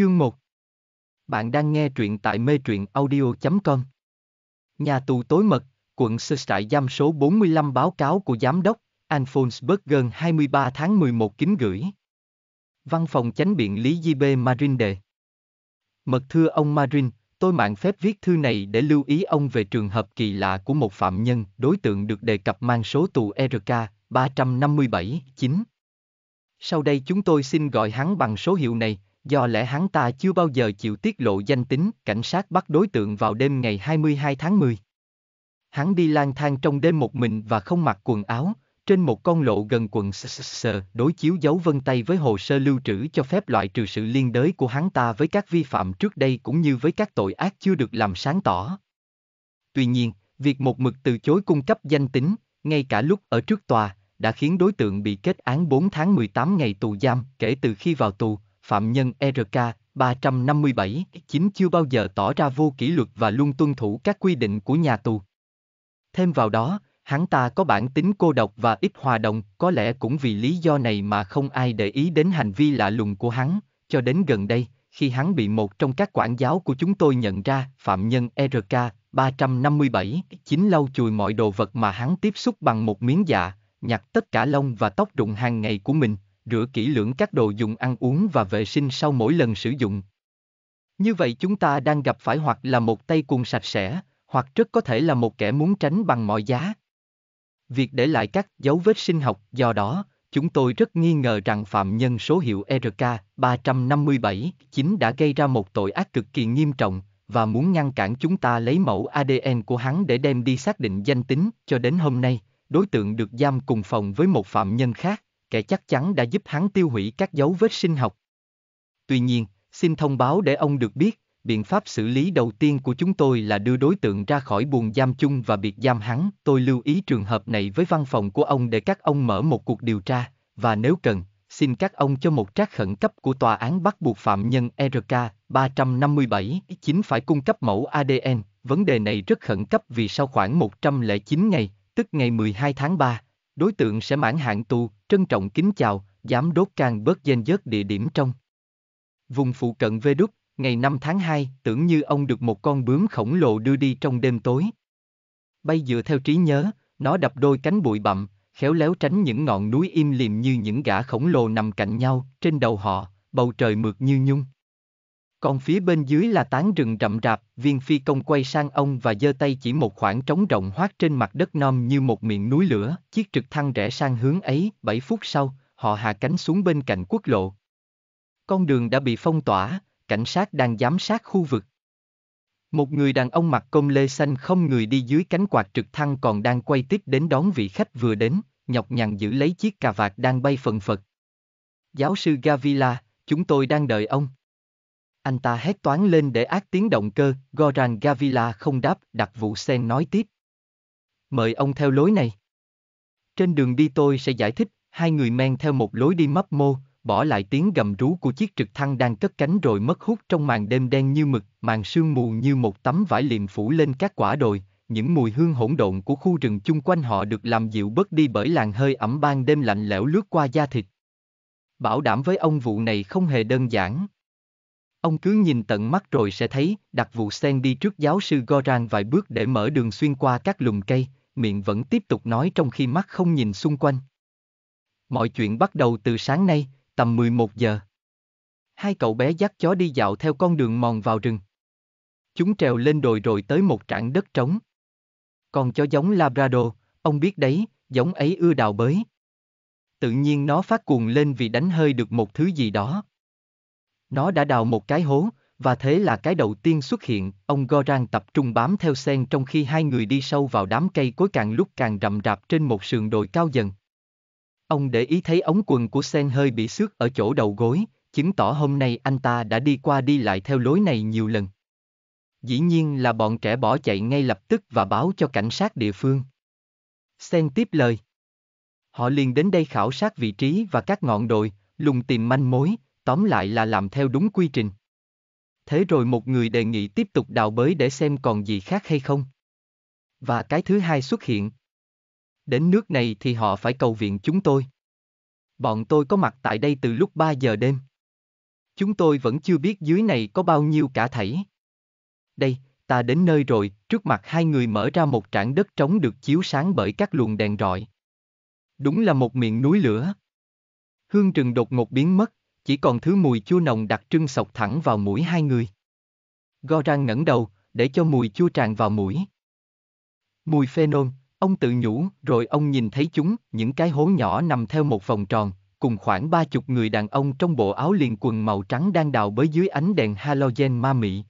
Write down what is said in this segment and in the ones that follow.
Chương 1 Bạn đang nghe truyện tại mê truyện audio.com Nhà tù tối mật, quận sơ trại giam số 45 báo cáo của giám đốc, Alphonsbergen 23 tháng 11 kính gửi. Văn phòng chánh biện Lý Di B. Marin đề Mật thưa ông Marin, tôi mạng phép viết thư này để lưu ý ông về trường hợp kỳ lạ của một phạm nhân, đối tượng được đề cập mang số tù RK 357-9. Sau đây chúng tôi xin gọi hắn bằng số hiệu này, Do lẽ hắn ta chưa bao giờ chịu tiết lộ danh tính, cảnh sát bắt đối tượng vào đêm ngày 22 tháng 10. Hắn đi lang thang trong đêm một mình và không mặc quần áo, trên một con lộ gần quận SSS đối chiếu dấu vân tay với hồ sơ lưu trữ cho phép loại trừ sự liên đới của hắn ta với các vi phạm trước đây cũng như với các tội ác chưa được làm sáng tỏ. Tuy nhiên, việc một mực từ chối cung cấp danh tính, ngay cả lúc ở trước tòa, đã khiến đối tượng bị kết án 4 tháng 18 ngày tù giam kể từ khi vào tù, phạm nhân e RK 357 chính chưa bao giờ tỏ ra vô kỷ luật và luôn tuân thủ các quy định của nhà tù. Thêm vào đó, hắn ta có bản tính cô độc và ít hòa đồng, có lẽ cũng vì lý do này mà không ai để ý đến hành vi lạ lùng của hắn, cho đến gần đây, khi hắn bị một trong các quản giáo của chúng tôi nhận ra, phạm nhân e RK 357, chính lau chùi mọi đồ vật mà hắn tiếp xúc bằng một miếng dạ, nhặt tất cả lông và tóc rụng hàng ngày của mình, rửa kỹ lưỡng các đồ dùng ăn uống và vệ sinh sau mỗi lần sử dụng. Như vậy chúng ta đang gặp phải hoặc là một tay cuồng sạch sẽ, hoặc rất có thể là một kẻ muốn tránh bằng mọi giá. Việc để lại các dấu vết sinh học do đó, chúng tôi rất nghi ngờ rằng phạm nhân số hiệu RK 357 chính đã gây ra một tội ác cực kỳ nghiêm trọng và muốn ngăn cản chúng ta lấy mẫu ADN của hắn để đem đi xác định danh tính cho đến hôm nay, đối tượng được giam cùng phòng với một phạm nhân khác kẻ chắc chắn đã giúp hắn tiêu hủy các dấu vết sinh học. Tuy nhiên, xin thông báo để ông được biết, biện pháp xử lý đầu tiên của chúng tôi là đưa đối tượng ra khỏi buồng giam chung và biệt giam hắn. Tôi lưu ý trường hợp này với văn phòng của ông để các ông mở một cuộc điều tra, và nếu cần, xin các ông cho một trác khẩn cấp của tòa án bắt buộc phạm nhân RK 357 chính phải cung cấp mẫu ADN. Vấn đề này rất khẩn cấp vì sau khoảng 109 ngày, tức ngày 12 tháng 3, đối tượng sẽ mãn hạn tù, trân trọng kính chào, giám đốt càng bớt danh dớt địa điểm trong. Vùng phụ cận Vê Đúc, ngày 5 tháng 2, tưởng như ông được một con bướm khổng lồ đưa đi trong đêm tối. Bay dựa theo trí nhớ, nó đập đôi cánh bụi bặm, khéo léo tránh những ngọn núi im lìm như những gã khổng lồ nằm cạnh nhau, trên đầu họ, bầu trời mượt như nhung. Còn phía bên dưới là tán rừng rậm rạp, viên phi công quay sang ông và giơ tay chỉ một khoảng trống rộng hoác trên mặt đất non như một miệng núi lửa, chiếc trực thăng rẽ sang hướng ấy, 7 phút sau, họ hạ cánh xuống bên cạnh quốc lộ. Con đường đã bị phong tỏa, cảnh sát đang giám sát khu vực. Một người đàn ông mặc công lê xanh không người đi dưới cánh quạt trực thăng còn đang quay tiếp đến đón vị khách vừa đến, nhọc nhằn giữ lấy chiếc cà vạt đang bay phần phật. Giáo sư Gavila, chúng tôi đang đợi ông. Anh ta hét toán lên để ác tiếng động cơ, Goran Gavila không đáp, đặt vụ sen nói tiếp. Mời ông theo lối này. Trên đường đi tôi sẽ giải thích, hai người men theo một lối đi mấp mô, bỏ lại tiếng gầm rú của chiếc trực thăng đang cất cánh rồi mất hút trong màn đêm đen như mực, màn sương mù như một tấm vải liệm phủ lên các quả đồi, những mùi hương hỗn độn của khu rừng chung quanh họ được làm dịu bớt đi bởi làn hơi ẩm ban đêm lạnh lẽo lướt qua da thịt. Bảo đảm với ông vụ này không hề đơn giản. Ông cứ nhìn tận mắt rồi sẽ thấy, đặc vụ sen đi trước giáo sư Goran vài bước để mở đường xuyên qua các lùm cây, miệng vẫn tiếp tục nói trong khi mắt không nhìn xung quanh. Mọi chuyện bắt đầu từ sáng nay, tầm 11 giờ. Hai cậu bé dắt chó đi dạo theo con đường mòn vào rừng. Chúng trèo lên đồi rồi tới một trảng đất trống. Còn chó giống Labrador, ông biết đấy, giống ấy ưa đào bới. Tự nhiên nó phát cuồng lên vì đánh hơi được một thứ gì đó. Nó đã đào một cái hố, và thế là cái đầu tiên xuất hiện, ông Goran tập trung bám theo sen trong khi hai người đi sâu vào đám cây cối càng lúc càng rậm rạp trên một sườn đồi cao dần. Ông để ý thấy ống quần của sen hơi bị xước ở chỗ đầu gối, chứng tỏ hôm nay anh ta đã đi qua đi lại theo lối này nhiều lần. Dĩ nhiên là bọn trẻ bỏ chạy ngay lập tức và báo cho cảnh sát địa phương. Sen tiếp lời. Họ liền đến đây khảo sát vị trí và các ngọn đồi, lùng tìm manh mối, tóm lại là làm theo đúng quy trình. Thế rồi một người đề nghị tiếp tục đào bới để xem còn gì khác hay không. Và cái thứ hai xuất hiện. Đến nước này thì họ phải cầu viện chúng tôi. Bọn tôi có mặt tại đây từ lúc 3 giờ đêm. Chúng tôi vẫn chưa biết dưới này có bao nhiêu cả thảy. Đây, ta đến nơi rồi, trước mặt hai người mở ra một trảng đất trống được chiếu sáng bởi các luồng đèn rọi. Đúng là một miệng núi lửa. Hương rừng đột ngột biến mất, chỉ còn thứ mùi chua nồng đặc trưng sộc thẳng vào mũi hai người. Goran ngẩng đầu, để cho mùi chua tràn vào mũi. Mùi phenol, ông tự nhủ, rồi ông nhìn thấy chúng, những cái hố nhỏ nằm theo một vòng tròn, cùng khoảng ba chục người đàn ông trong bộ áo liền quần màu trắng đang đào bới dưới ánh đèn halogen ma mị.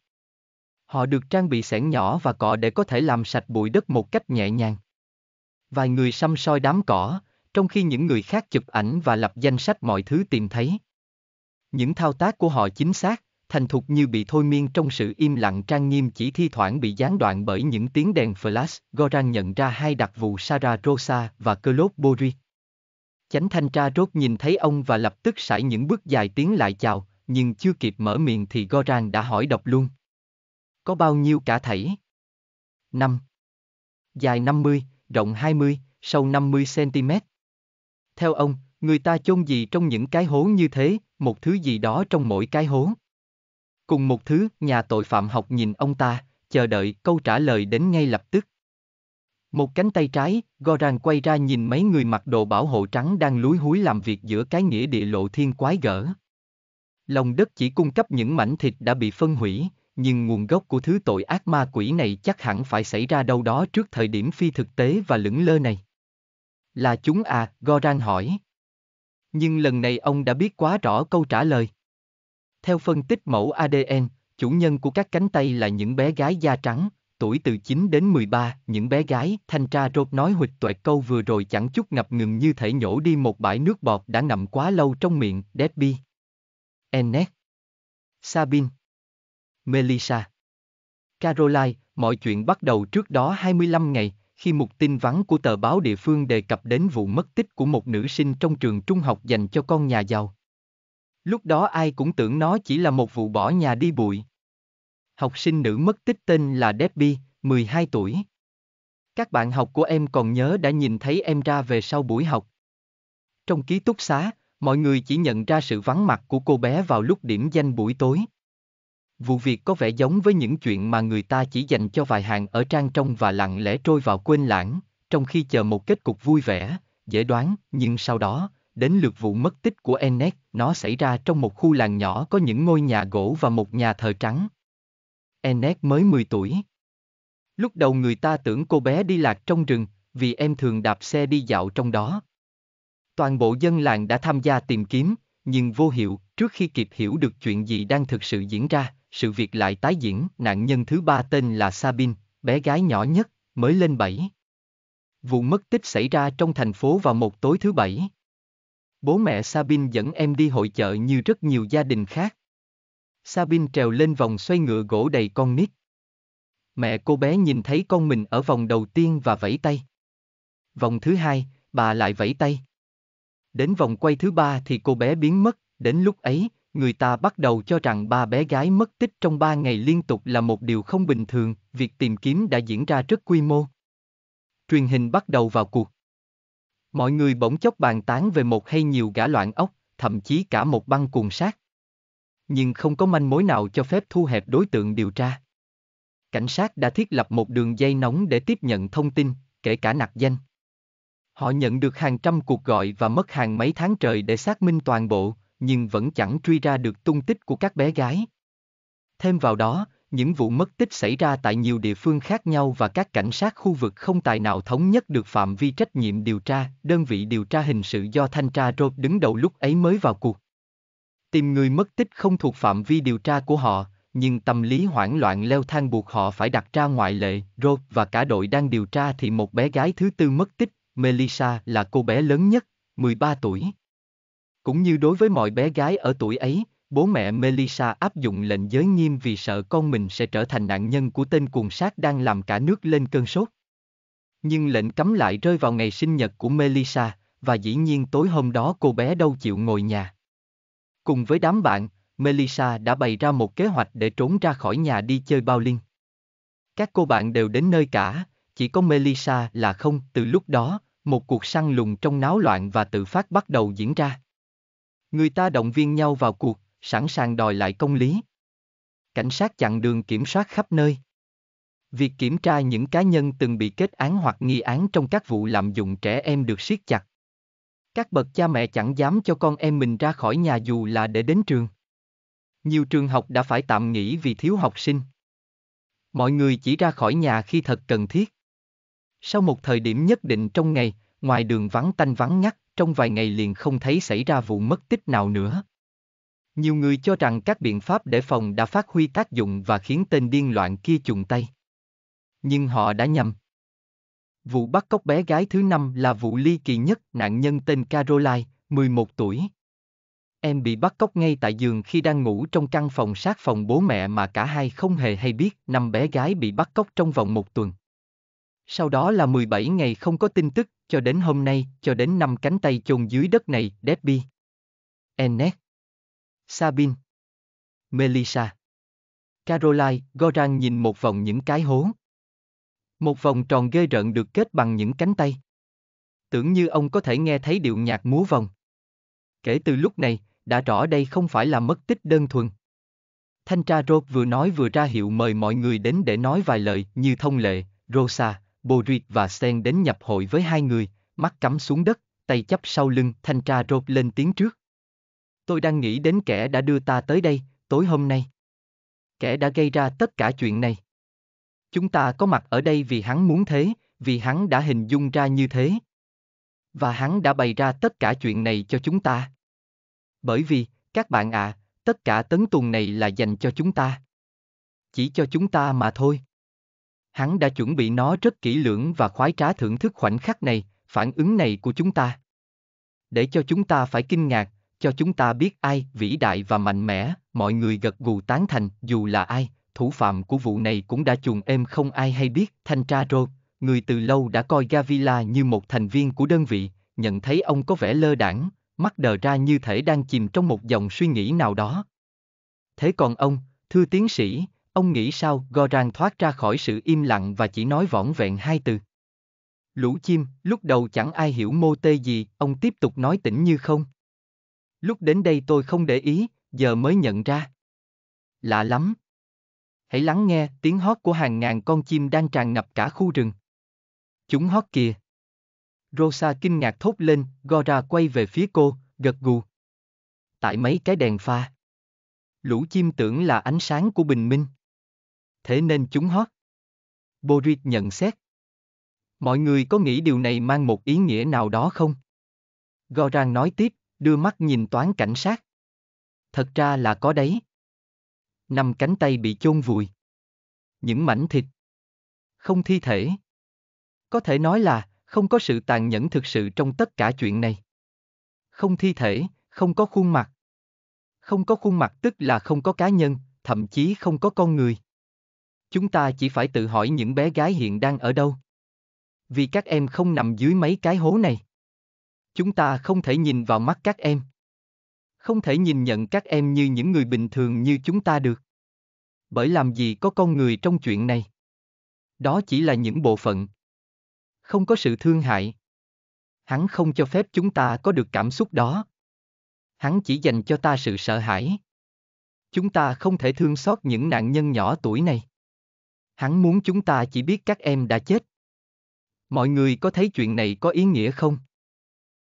Họ được trang bị sẻn nhỏ và cọ để có thể làm sạch bụi đất một cách nhẹ nhàng. Vài người xăm soi đám cỏ, trong khi những người khác chụp ảnh và lập danh sách mọi thứ tìm thấy. Những thao tác của họ chính xác, thành thục như bị thôi miên trong sự im lặng trang nghiêm chỉ thi thoảng bị gián đoạn bởi những tiếng đèn flash. Goran nhận ra hai đặc vụ Sarah Rosa và Claude Bori. Chánh thanh tra rốt nhìn thấy ông và lập tức sải những bước dài tiếng lại chào, nhưng chưa kịp mở miệng thì Goran đã hỏi đọc luôn. Có bao nhiêu cả thảy? Năm. Dài 50, rộng 20, sâu 50 cm. Theo ông, người ta chôn gì trong những cái hố như thế, một thứ gì đó trong mỗi cái hố. Cùng một thứ, nhà tội phạm học nhìn ông ta, chờ đợi câu trả lời đến ngay lập tức. Một cánh tay trái, Goran quay ra nhìn mấy người mặc đồ bảo hộ trắng đang lúi húi làm việc giữa cái nghĩa địa lộ thiên quái gở. Lòng đất chỉ cung cấp những mảnh thịt đã bị phân hủy, nhưng nguồn gốc của thứ tội ác ma quỷ này chắc hẳn phải xảy ra đâu đó trước thời điểm phi thực tế và lững lơ này. Là chúng à, Goran hỏi nhưng lần này ông đã biết quá rõ câu trả lời. Theo phân tích mẫu ADN, chủ nhân của các cánh tay là những bé gái da trắng, tuổi từ 9 đến 13, những bé gái, thanh tra rốt nói huỵch tuệt câu vừa rồi chẳng chút ngập ngừng như thể nhổ đi một bãi nước bọt đã ngậm quá lâu trong miệng, Debbie. Ennet. Sabine. Melissa. Caroline, mọi chuyện bắt đầu trước đó 25 ngày, khi một tin vắn của tờ báo địa phương đề cập đến vụ mất tích của một nữ sinh trong trường trung học dành cho con nhà giàu. Lúc đó ai cũng tưởng nó chỉ là một vụ bỏ nhà đi bụi. Học sinh nữ mất tích tên là Debbie, 12 tuổi. Các bạn học của em còn nhớ đã nhìn thấy em ra về sau buổi học. Trong ký túc xá, mọi người chỉ nhận ra sự vắng mặt của cô bé vào lúc điểm danh buổi tối. Vụ việc có vẻ giống với những chuyện mà người ta chỉ dành cho vài hàng ở trang trong và lặng lẽ trôi vào quên lãng, trong khi chờ một kết cục vui vẻ, dễ đoán, nhưng sau đó, đến lượt vụ mất tích của Ennet, nó xảy ra trong một khu làng nhỏ có những ngôi nhà gỗ và một nhà thờ trắng. Ennet mới 10 tuổi. Lúc đầu người ta tưởng cô bé đi lạc trong rừng, vì em thường đạp xe đi dạo trong đó. Toàn bộ dân làng đã tham gia tìm kiếm, nhưng vô hiệu, trước khi kịp hiểu được chuyện gì đang thực sự diễn ra, sự việc lại tái diễn, nạn nhân thứ ba tên là Sabine, bé gái nhỏ nhất, mới lên 7. Vụ mất tích xảy ra trong thành phố vào một tối thứ bảy. Bố mẹ Sabine dẫn em đi hội chợ như rất nhiều gia đình khác. Sabine trèo lên vòng xoay ngựa gỗ đầy con nít. Mẹ cô bé nhìn thấy con mình ở vòng đầu tiên và vẫy tay. Vòng thứ hai, bà lại vẫy tay. Đến vòng quay thứ ba thì cô bé biến mất, đến lúc ấy, người ta bắt đầu cho rằng ba bé gái mất tích trong ba ngày liên tục là một điều không bình thường, việc tìm kiếm đã diễn ra rất quy mô. Truyền hình bắt đầu vào cuộc. Mọi người bỗng chốc bàn tán về một hay nhiều gã loạn ốc, thậm chí cả một băng cuồng sát. Nhưng không có manh mối nào cho phép thu hẹp đối tượng điều tra. Cảnh sát đã thiết lập một đường dây nóng để tiếp nhận thông tin, kể cả nặc danh. Họ nhận được hàng trăm cuộc gọi và mất hàng mấy tháng trời để xác minh toàn bộ, nhưng vẫn chẳng truy ra được tung tích của các bé gái. Thêm vào đó, những vụ mất tích xảy ra tại nhiều địa phương khác nhau và các cảnh sát khu vực không tài nào thống nhất được phạm vi trách nhiệm điều tra, đơn vị điều tra hình sự do thanh tra Rốt đứng đầu lúc ấy mới vào cuộc. Tìm người mất tích không thuộc phạm vi điều tra của họ, nhưng tâm lý hoảng loạn leo thang buộc họ phải đặt ra ngoại lệ, Rốt và cả đội đang điều tra thì một bé gái thứ tư mất tích, Melissa là cô bé lớn nhất, 13 tuổi. Cũng như đối với mọi bé gái ở tuổi ấy, bố mẹ Melissa áp dụng lệnh giới nghiêm vì sợ con mình sẽ trở thành nạn nhân của tên cuồng sát đang làm cả nước lên cơn sốt. Nhưng lệnh cấm lại rơi vào ngày sinh nhật của Melissa, và dĩ nhiên tối hôm đó cô bé đâu chịu ngồi nhà. Cùng với đám bạn, Melissa đã bày ra một kế hoạch để trốn ra khỏi nhà đi chơi bao liên. Các cô bạn đều đến nơi cả, chỉ có Melissa là không. Từ lúc đó, một cuộc săn lùng trong náo loạn và tự phát bắt đầu diễn ra. Người ta động viên nhau vào cuộc, sẵn sàng đòi lại công lý. Cảnh sát chặn đường kiểm soát khắp nơi. Việc kiểm tra những cá nhân từng bị kết án hoặc nghi án trong các vụ lạm dụng trẻ em được siết chặt. Các bậc cha mẹ chẳng dám cho con em mình ra khỏi nhà dù là để đến trường. Nhiều trường học đã phải tạm nghỉ vì thiếu học sinh. Mọi người chỉ ra khỏi nhà khi thật cần thiết. Sau một thời điểm nhất định trong ngày, ngoài đường vắng tanh vắng ngắt, trong vài ngày liền không thấy xảy ra vụ mất tích nào nữa. Nhiều người cho rằng các biện pháp để phòng đã phát huy tác dụng và khiến tên điên loạn kia chùng tay. Nhưng họ đã nhầm. Vụ bắt cóc bé gái thứ năm là vụ ly kỳ nhất nạn nhân tên Caroline, 11 tuổi. Em bị bắt cóc ngay tại giường khi đang ngủ trong căn phòng sát phòng bố mẹ mà cả hai không hề hay biết năm bé gái bị bắt cóc trong vòng một tuần. Sau đó là 17 ngày không có tin tức, cho đến hôm nay, cho đến năm cánh tay chôn dưới đất này, Debbie. Ennet. Sabine. Melissa. Caroline, Goran nhìn một vòng những cái hố. Một vòng tròn ghê rợn được kết bằng những cánh tay. Tưởng như ông có thể nghe thấy điệu nhạc múa vòng. Kể từ lúc này, đã rõ đây không phải là mất tích đơn thuần. Thanh tra Rốt vừa nói vừa ra hiệu mời mọi người đến để nói vài lời như thông lệ, Rosa, Borit và Sen đến nhập hội với hai người, mắt cắm xuống đất, tay chấp sau lưng, thanh tra rột lên tiếng trước. Tôi đang nghĩ đến kẻ đã đưa ta tới đây, tối hôm nay. Kẻ đã gây ra tất cả chuyện này. Chúng ta có mặt ở đây vì hắn muốn thế, vì hắn đã hình dung ra như thế. Và hắn đã bày ra tất cả chuyện này cho chúng ta. Bởi vì, các bạn ạ, à, tất cả tấn tuần này là dành cho chúng ta. Chỉ cho chúng ta mà thôi hắn đã chuẩn bị nó rất kỹ lưỡng và khoái trá thưởng thức khoảnh khắc này, phản ứng này của chúng ta. Để cho chúng ta phải kinh ngạc, cho chúng ta biết ai vĩ đại và mạnh mẽ, mọi người gật gù tán thành, dù là ai, thủ phạm của vụ này cũng đã chuồn êm không ai hay biết, thanh tra rồi, người từ lâu đã coi Gavila như một thành viên của đơn vị, nhận thấy ông có vẻ lơ đảng, mắt đờ ra như thể đang chìm trong một dòng suy nghĩ nào đó. Thế còn ông, thưa tiến sĩ, Ông nghĩ sao, Goran thoát ra khỏi sự im lặng và chỉ nói võn vẹn hai từ. Lũ chim, lúc đầu chẳng ai hiểu mô tê gì, ông tiếp tục nói tỉnh như không. Lúc đến đây tôi không để ý, giờ mới nhận ra. Lạ lắm. Hãy lắng nghe tiếng hót của hàng ngàn con chim đang tràn ngập cả khu rừng. Chúng hót kìa. Rosa kinh ngạc thốt lên, Gora quay về phía cô, gật gù. Tại mấy cái đèn pha. Lũ chim tưởng là ánh sáng của bình minh thế nên chúng hot. Boris nhận xét. Mọi người có nghĩ điều này mang một ý nghĩa nào đó không? Goran nói tiếp, đưa mắt nhìn toán cảnh sát. Thật ra là có đấy. Năm cánh tay bị chôn vùi. Những mảnh thịt. Không thi thể. Có thể nói là, không có sự tàn nhẫn thực sự trong tất cả chuyện này. Không thi thể, không có khuôn mặt. Không có khuôn mặt tức là không có cá nhân, thậm chí không có con người. Chúng ta chỉ phải tự hỏi những bé gái hiện đang ở đâu. Vì các em không nằm dưới mấy cái hố này. Chúng ta không thể nhìn vào mắt các em. Không thể nhìn nhận các em như những người bình thường như chúng ta được. Bởi làm gì có con người trong chuyện này? Đó chỉ là những bộ phận. Không có sự thương hại. Hắn không cho phép chúng ta có được cảm xúc đó. Hắn chỉ dành cho ta sự sợ hãi chúng ta không thể thương xót những nạn nhân nhỏ tuổi này Hắn muốn chúng ta chỉ biết các em đã chết. Mọi người có thấy chuyện này có ý nghĩa không?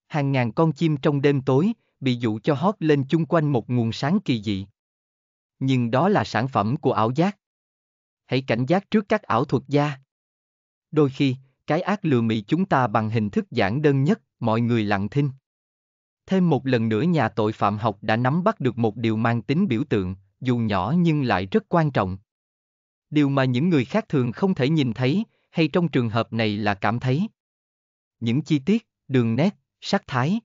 Hàng ngàn con chim trong đêm tối, bị dụ cho hót lên chung quanh một nguồn sáng kỳ dị. Nhưng đó là sản phẩm của ảo giác. Hãy cảnh giác trước các ảo thuật gia. Đôi khi, cái ác lừa mị chúng ta bằng hình thức giản đơn nhất, mọi người lặng thinh. Thêm một lần nữa nhà tội phạm học đã nắm bắt được một điều mang tính biểu tượng, dù nhỏ nhưng lại rất quan trọng điều mà những người khác thường không thể nhìn thấy, hay trong trường hợp này là cảm thấy. Những chi tiết, đường nét, sắc thái.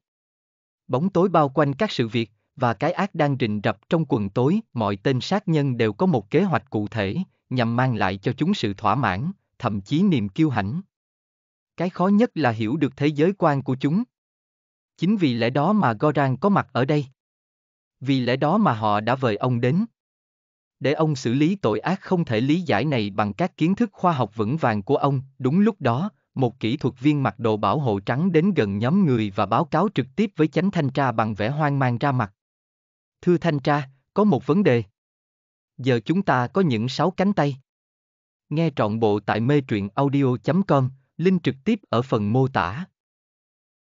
Bóng tối bao quanh các sự việc, và cái ác đang rình rập trong quần tối, mọi tên sát nhân đều có một kế hoạch cụ thể, nhằm mang lại cho chúng sự thỏa mãn, thậm chí niềm kiêu hãnh. Cái khó nhất là hiểu được thế giới quan của chúng. Chính vì lẽ đó mà Goran có mặt ở đây. Vì lẽ đó mà họ đã vời ông đến để ông xử lý tội ác không thể lý giải này bằng các kiến thức khoa học vững vàng của ông. Đúng lúc đó, một kỹ thuật viên mặc đồ bảo hộ trắng đến gần nhóm người và báo cáo trực tiếp với chánh thanh tra bằng vẻ hoang mang ra mặt. Thưa thanh tra, có một vấn đề. Giờ chúng ta có những sáu cánh tay. Nghe trọn bộ tại mê truyện audio.com, link trực tiếp ở phần mô tả.